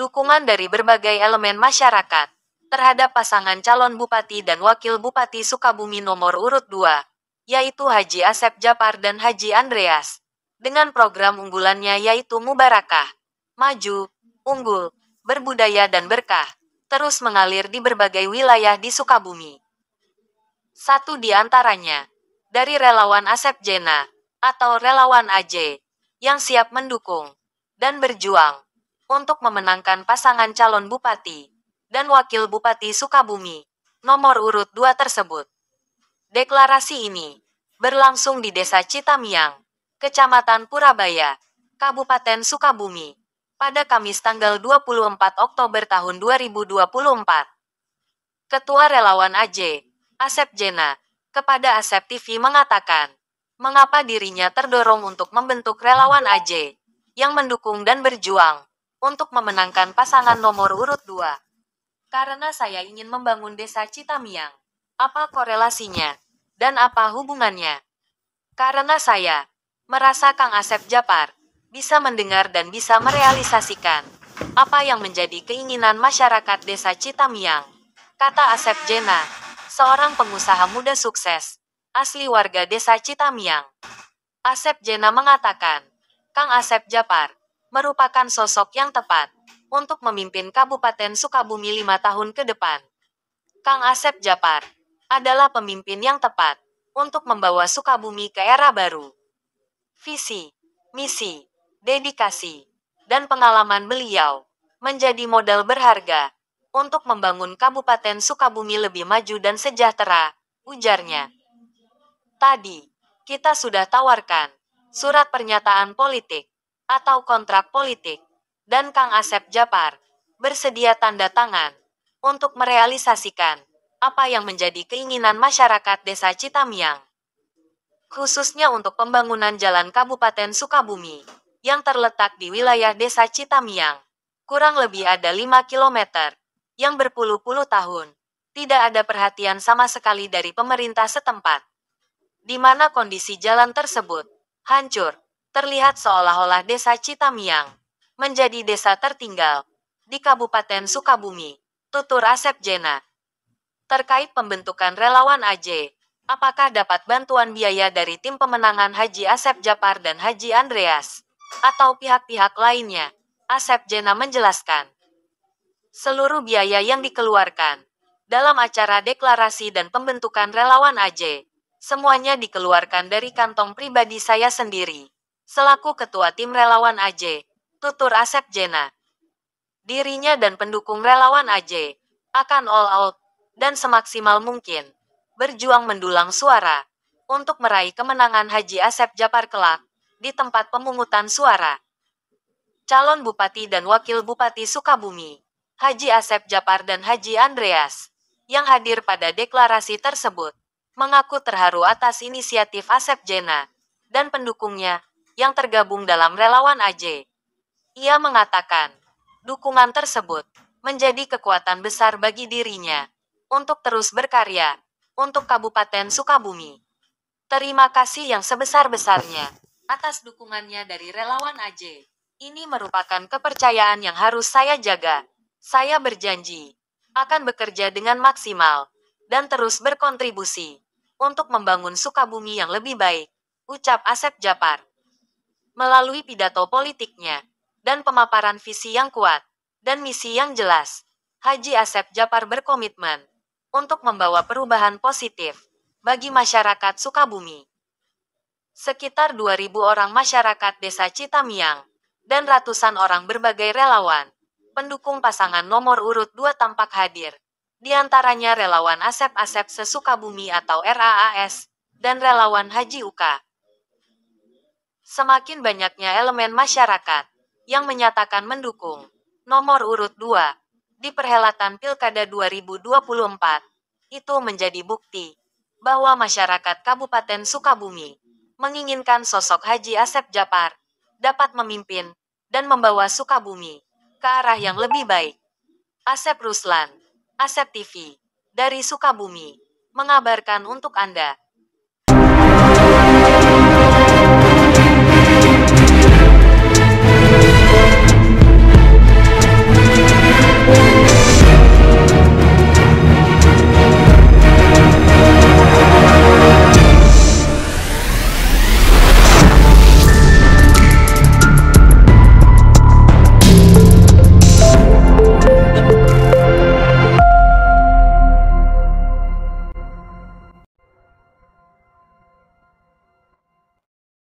dukungan dari berbagai elemen masyarakat terhadap pasangan calon bupati dan wakil bupati Sukabumi nomor urut 2, yaitu Haji Asep Japar dan Haji Andreas, dengan program unggulannya yaitu Mubarakah, Maju, Unggul, Berbudaya dan Berkah, terus mengalir di berbagai wilayah di Sukabumi. Satu di antaranya, dari relawan Asep Jena, atau relawan AJ, yang siap mendukung dan berjuang untuk memenangkan pasangan calon bupati dan wakil bupati Sukabumi nomor urut 2 tersebut. Deklarasi ini berlangsung di Desa Citamiang, Kecamatan Purabaya, Kabupaten Sukabumi, pada Kamis tanggal 24 Oktober tahun 2024. Ketua Relawan AJ, Asep Jena, kepada Asep TV mengatakan, mengapa dirinya terdorong untuk membentuk relawan AJ yang mendukung dan berjuang untuk memenangkan pasangan nomor urut 2. Karena saya ingin membangun desa Citamiang. Apa korelasinya? Dan apa hubungannya? Karena saya merasa Kang Asep Japar bisa mendengar dan bisa merealisasikan apa yang menjadi keinginan masyarakat desa Citamiang. Kata Asep Jena, seorang pengusaha muda sukses, asli warga desa Citamiang. Asep Jena mengatakan, Kang Asep Japar merupakan sosok yang tepat untuk memimpin Kabupaten Sukabumi lima tahun ke depan. Kang Asep Japar adalah pemimpin yang tepat untuk membawa Sukabumi ke era baru. Visi, misi, dedikasi, dan pengalaman beliau menjadi modal berharga untuk membangun Kabupaten Sukabumi lebih maju dan sejahtera, ujarnya. Tadi, kita sudah tawarkan surat pernyataan politik atau kontrak politik, dan Kang Asep Japar bersedia tanda tangan untuk merealisasikan apa yang menjadi keinginan masyarakat Desa Citamiang, khususnya untuk pembangunan jalan Kabupaten Sukabumi yang terletak di wilayah Desa Citamiang. Kurang lebih ada 5 km yang berpuluh-puluh tahun tidak ada perhatian sama sekali dari pemerintah setempat, di mana kondisi jalan tersebut hancur terlihat seolah-olah desa Citamiang menjadi desa tertinggal di Kabupaten Sukabumi, tutur Asep Jena. Terkait pembentukan relawan AJ, apakah dapat bantuan biaya dari tim pemenangan Haji Asep Japar dan Haji Andreas, atau pihak-pihak lainnya? Asep Jena menjelaskan. Seluruh biaya yang dikeluarkan dalam acara deklarasi dan pembentukan relawan AJ, semuanya dikeluarkan dari kantong pribadi saya sendiri selaku Ketua Tim Relawan AJ, tutur Asep Jena. Dirinya dan pendukung relawan AJ akan all out dan semaksimal mungkin berjuang mendulang suara untuk meraih kemenangan Haji Asep Japar kelak di tempat pemungutan suara. Calon Bupati dan Wakil Bupati Sukabumi, Haji Asep Japar dan Haji Andreas, yang hadir pada deklarasi tersebut, mengaku terharu atas inisiatif Asep Jena dan pendukungnya yang tergabung dalam relawan AJ. Ia mengatakan, dukungan tersebut menjadi kekuatan besar bagi dirinya untuk terus berkarya untuk Kabupaten Sukabumi. Terima kasih yang sebesar-besarnya atas dukungannya dari relawan AJ. Ini merupakan kepercayaan yang harus saya jaga. Saya berjanji akan bekerja dengan maksimal dan terus berkontribusi untuk membangun Sukabumi yang lebih baik, ucap Asep Japar melalui pidato politiknya, dan pemaparan visi yang kuat, dan misi yang jelas. Haji Asep Japar berkomitmen untuk membawa perubahan positif bagi masyarakat Sukabumi. Sekitar 2.000 orang masyarakat desa Citamiang dan ratusan orang berbagai relawan, pendukung pasangan nomor urut 2 tampak hadir. Di antaranya relawan Asep Asep Sesukabumi atau RAAS, dan relawan Haji Uka semakin banyaknya elemen masyarakat yang menyatakan mendukung nomor urut 2 di perhelatan Pilkada 2024. Itu menjadi bukti bahwa masyarakat Kabupaten Sukabumi menginginkan sosok Haji Asep Japar dapat memimpin dan membawa Sukabumi ke arah yang lebih baik. Asep Ruslan, Asep TV, dari Sukabumi, mengabarkan untuk Anda.